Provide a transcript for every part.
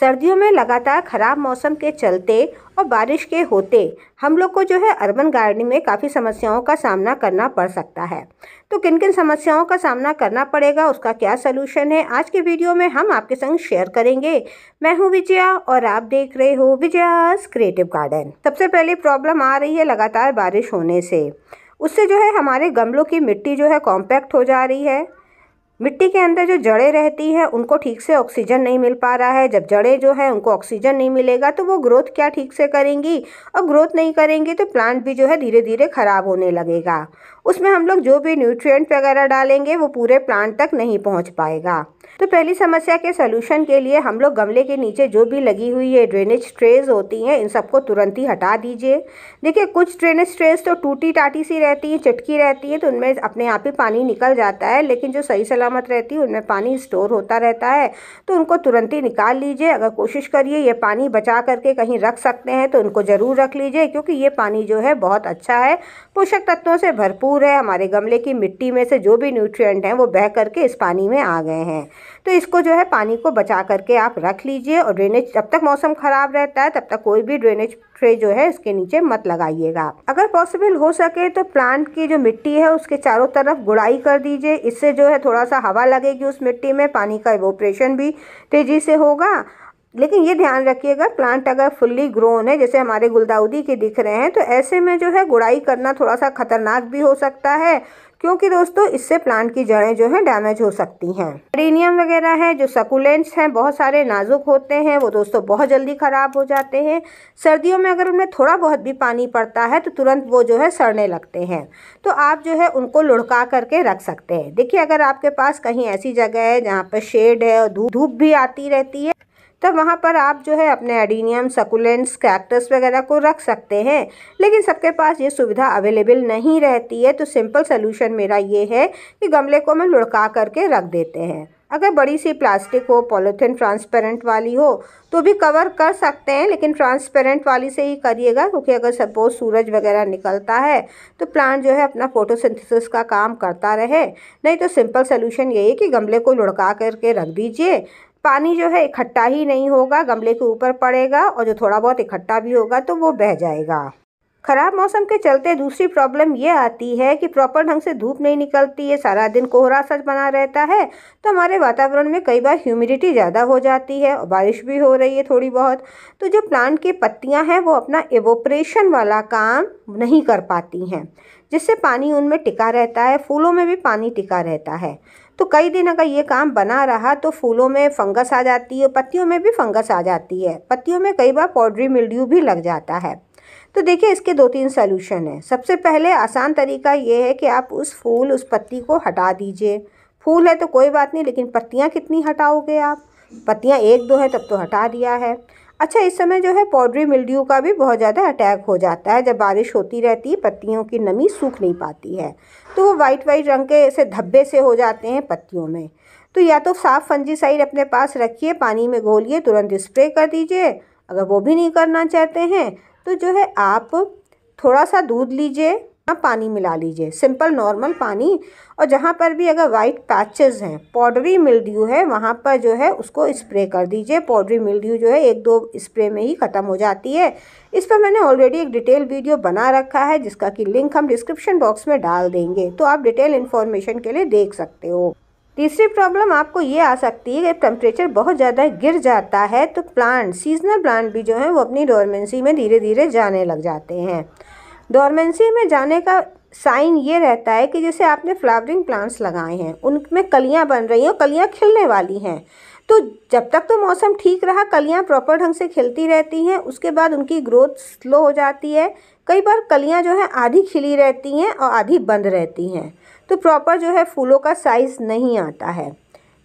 सर्दियों में लगातार ख़राब मौसम के चलते और बारिश के होते हम लोग को जो है अर्बन गार्डनिंग में काफ़ी समस्याओं का सामना करना पड़ सकता है तो किन किन समस्याओं का सामना करना पड़ेगा उसका क्या सलूशन है आज के वीडियो में हम आपके संग शेयर करेंगे मैं हूँ विजया और आप देख रहे हो विजयास क्रिएटिव गार्डन सबसे पहले प्रॉब्लम आ रही है लगातार बारिश होने से उससे जो है हमारे गमलों की मिट्टी जो है कॉम्पैक्ट हो जा रही है मिट्टी के अंदर जो जड़ें रहती हैं उनको ठीक से ऑक्सीजन नहीं मिल पा रहा है जब जड़ें जो है उनको ऑक्सीजन नहीं मिलेगा तो वो ग्रोथ क्या ठीक से करेंगी और ग्रोथ नहीं करेंगी तो प्लांट भी जो है धीरे धीरे ख़राब होने लगेगा उसमें हम लोग जो भी न्यूट्रिएंट वगैरह डालेंगे वो पूरे प्लांट तक नहीं पहुंच पाएगा तो पहली समस्या के सलूशन के लिए हम लोग गमले के नीचे जो भी लगी हुई है ड्रेनेज ट्रेज होती हैं इन सबको तुरंत ही हटा दीजिए देखिए कुछ ड्रेनेज ट्रेज तो टूटी टाटी सी रहती हैं चटकी रहती हैं तो उनमें अपने आप ही पानी निकल जाता है लेकिन जो सही सलामत रहती है उनमें पानी स्टोर होता रहता है तो उनको तुरंत ही निकाल लीजिए अगर कोशिश करिए ये पानी बचा करके कहीं रख सकते हैं तो उनको ज़रूर रख लीजिए क्योंकि ये पानी जो है बहुत अच्छा है पोषक तत्वों से भरपूर है हमारे गमले की मिट्टी में से जो भी न्यूट्रियट हैं वो बह करके इस पानी में आ गए हैं तो इसको जो है पानी को बचा करके आप रख लीजिए और ड्रेनेज जब तक मौसम ख़राब रहता है तब तक कोई भी ड्रेनेज ट्रे जो है इसके नीचे मत लगाइएगा अगर पॉसिबल हो सके तो प्लांट की जो मिट्टी है उसके चारों तरफ गुड़ाई कर दीजिए इससे जो है थोड़ा सा हवा लगेगी उस मिट्टी में पानी का इवोपरेशन भी तेज़ी से होगा लेकिन ये ध्यान रखिएगा प्लांट अगर फुल्ली ग्रोन है जैसे हमारे गुलदाउदी के दिख रहे हैं तो ऐसे में जो है गुड़ाई करना थोड़ा सा खतरनाक भी हो सकता है क्योंकि दोस्तों इससे प्लांट की जड़ें जो हैं डैमेज हो सकती हैं अरेनियम वगैरह है जो सकुलेंट्स हैं बहुत सारे नाजुक होते हैं वो दोस्तों बहुत जल्दी ख़राब हो जाते हैं सर्दियों में अगर उनमें थोड़ा बहुत भी पानी पड़ता है तो तुरंत वो जो है सड़ने लगते हैं तो आप जो है उनको लुढ़का करके रख सकते हैं देखिए अगर आपके पास कहीं ऐसी जगह है जहाँ पर शेड है और धूप धूप भी आती रहती है तब तो वहाँ पर आप जो है अपने एडीनियम सकुलेंट्स कैक्टस वगैरह को रख सकते हैं लेकिन सबके पास ये सुविधा अवेलेबल नहीं रहती है तो सिंपल सोल्यूशन मेरा ये है कि गमले को हम लुढ़का करके रख देते हैं अगर बड़ी सी प्लास्टिक हो पॉलीथीन ट्रांसपेरेंट वाली हो तो भी कवर कर सकते हैं लेकिन ट्रांसपेरेंट वाली से ही करिएगा क्योंकि अगर सपोज सूरज वगैरह निकलता है तो प्लांट जो है अपना फोटोसिंथेसिस का काम करता रहे नहीं तो सिंपल सोल्यूशन यही है कि गमले को लुढ़का करके रख दीजिए पानी जो है इकट्ठा ही नहीं होगा गमले के ऊपर पड़ेगा और जो थोड़ा बहुत इकट्ठा भी होगा तो वो बह जाएगा ख़राब मौसम के चलते दूसरी प्रॉब्लम ये आती है कि प्रॉपर ढंग से धूप नहीं निकलती है सारा दिन कोहरा सच बना रहता है तो हमारे वातावरण में कई बार ह्यूमिडिटी ज़्यादा हो जाती है और बारिश भी हो रही है थोड़ी बहुत तो जो प्लांट की पत्तियां हैं वो अपना एवोप्रेशन वाला काम नहीं कर पाती हैं जिससे पानी उनमें टिका रहता है फूलों में भी पानी टिका रहता है तो कई दिन अगर ये काम बना रहा तो फूलों में फंगस आ जाती है पत्तियों में भी फंगस आ जाती है पत्तियों में कई बार पाउडरी मिल्ड्यू भी लग जाता है तो देखिए इसके दो तीन सोल्यूशन हैं सबसे पहले आसान तरीका ये है कि आप उस फूल उस पत्ती को हटा दीजिए फूल है तो कोई बात नहीं लेकिन पत्तियाँ कितनी हटाओगे आप पत्तियाँ एक दो है तब तो हटा दिया है अच्छा इस समय जो है पॉडरी मिल्ड्यू का भी बहुत ज़्यादा अटैक हो जाता है जब बारिश होती रहती है पत्तियों की नमी सूख नहीं पाती है तो वो वाइट वाइट रंग के ऐसे धब्बे से हो जाते हैं पत्तियों में तो या तो साफ़ फंजीसाइड अपने पास रखिए पानी में घोलिए तुरंत स्प्रे कर दीजिए अगर वो भी नहीं करना चाहते हैं तो जो है आप थोड़ा सा दूध लीजिए पानी मिला लीजिए सिंपल नॉर्मल पानी और जहाँ पर भी अगर वाइट पैचेस हैं पाउडरी मिल्ड्यू है वहाँ पर जो है उसको स्प्रे कर दीजिए पाउडरी मिल्ड्यू जो है एक दो स्प्रे में ही ख़त्म हो जाती है इस पर मैंने ऑलरेडी एक डिटेल वीडियो बना रखा है जिसका कि लिंक हम डिस्क्रिप्शन बॉक्स में डाल देंगे तो आप डिटेल इन्फॉर्मेशन के लिए देख सकते हो तीसरी प्रॉब्लम आपको ये आ सकती है कि टेम्परेचर बहुत ज़्यादा गिर जाता है तो प्लांट सीजनल प्लांट भी जो है वो अपनी डोरमेंसी में धीरे धीरे जाने लग जाते हैं डॉर्मेंसी में जाने का साइन ये रहता है कि जैसे आपने फ्लावरिंग प्लांट्स लगाए हैं उनमें कलियाँ बन रही हैं और कलियाँ खिलने वाली हैं तो जब तक तो मौसम ठीक रहा कलियाँ प्रॉपर ढंग से खिलती रहती हैं उसके बाद उनकी ग्रोथ स्लो हो जाती है कई बार कलियाँ जो हैं आधी खिली रहती हैं और आधी बंद रहती हैं तो प्रॉपर जो है फूलों का साइज़ नहीं आता है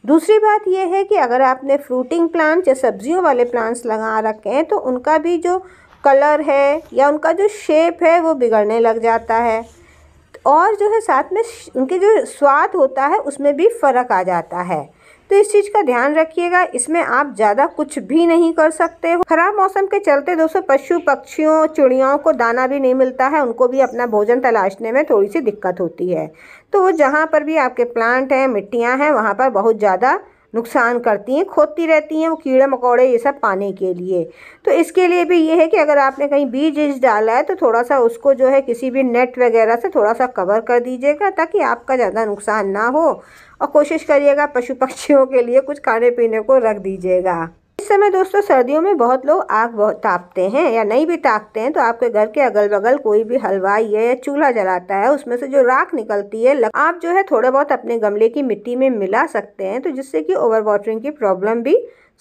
दूसरी बात यह है कि अगर आपने फ्रूटिंग प्लांट्स या सब्जियों वाले प्लांट्स लगा रखे हैं तो उनका भी जो कलर है या उनका जो शेप है वो बिगड़ने लग जाता है और जो है साथ में उनके जो स्वाद होता है उसमें भी फ़र्क आ जाता है तो इस चीज़ का ध्यान रखिएगा इसमें आप ज़्यादा कुछ भी नहीं कर सकते हो खराब मौसम के चलते दोस्तों पशु पक्षियों चिड़ियाओं को दाना भी नहीं मिलता है उनको भी अपना भोजन तलाशने में थोड़ी सी दिक्कत होती है तो वो जहाँ पर भी आपके प्लांट हैं मिट्टियाँ हैं वहाँ पर बहुत ज़्यादा नुकसान करती हैं खोदती रहती हैं वो कीड़े मकोड़े ये सब पाने के लिए तो इसके लिए भी ये है कि अगर आपने कहीं बीज इज डाला है तो थोड़ा सा उसको जो है किसी भी नेट वगैरह से थोड़ा सा कवर कर दीजिएगा ताकि आपका ज़्यादा नुकसान ना हो और कोशिश करिएगा पशु पक्षियों के लिए कुछ खाने पीने को रख दीजिएगा समय दोस्तों सर्दियों में बहुत लोग आग बहुत तापते हैं या नहीं भी ताकते हैं तो आपके घर के अगल बगल कोई भी हलवाई है या चूल्हा जलाता है उसमें से जो राख निकलती है आप जो है थोड़ा बहुत अपने गमले की मिट्टी में मिला सकते हैं तो जिससे कि ओवर वाटरिंग की प्रॉब्लम भी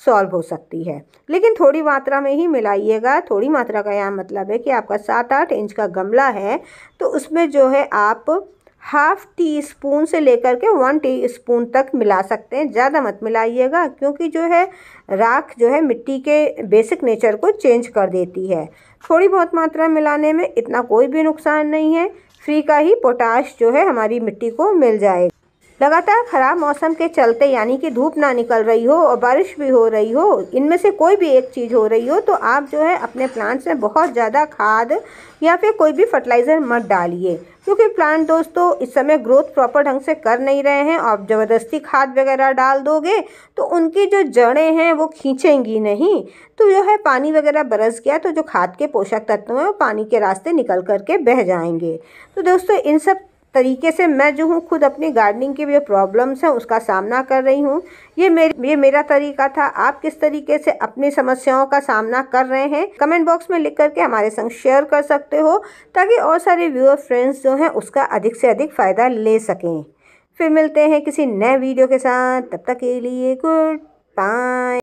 सॉल्व हो सकती है लेकिन थोड़ी मात्रा में ही मिलाइएगा थोड़ी मात्रा का यहाँ मतलब है कि आपका सात आठ इंच का गमला है तो उसमें जो है आप हाफ़ टी स्पून से लेकर के वन टी स्पून तक मिला सकते हैं ज़्यादा मत मिलाइएगा क्योंकि जो है राख जो है मिट्टी के बेसिक नेचर को चेंज कर देती है थोड़ी बहुत मात्रा मिलाने में इतना कोई भी नुकसान नहीं है फ्री का ही पोटाश जो है हमारी मिट्टी को मिल जाएगा लगातार ख़राब मौसम के चलते यानी कि धूप ना निकल रही हो और बारिश भी हो रही हो इनमें से कोई भी एक चीज़ हो रही हो तो आप जो है अपने प्लांट्स में बहुत ज़्यादा खाद या फिर कोई भी फर्टिलाइज़र मत डालिए क्योंकि प्लांट दोस्तों इस समय ग्रोथ प्रॉपर ढंग से कर नहीं रहे हैं आप ज़बरदस्ती खाद वगैरह डाल दोगे तो उनकी जो जड़ें हैं वो खींचेंगी नहीं तो जो है पानी वगैरह बरस गया तो जो खाद के पोषक तत्व हैं वो पानी के रास्ते निकल करके बह जाएंगे तो दोस्तों इन सब तरीके से मैं जो हूँ खुद अपनी गार्डनिंग के जो प्रॉब्लम्स हैं उसका सामना कर रही हूँ ये मेरे ये मेरा तरीका था आप किस तरीके से अपनी समस्याओं का सामना कर रहे हैं कमेंट बॉक्स में लिख करके हमारे संग शेयर कर सकते हो ताकि और सारे व्यूअर फ्रेंड्स जो हैं उसका अधिक से अधिक फ़ायदा ले सकें फिर मिलते हैं किसी नए वीडियो के साथ तब तक के लिए गुड बाय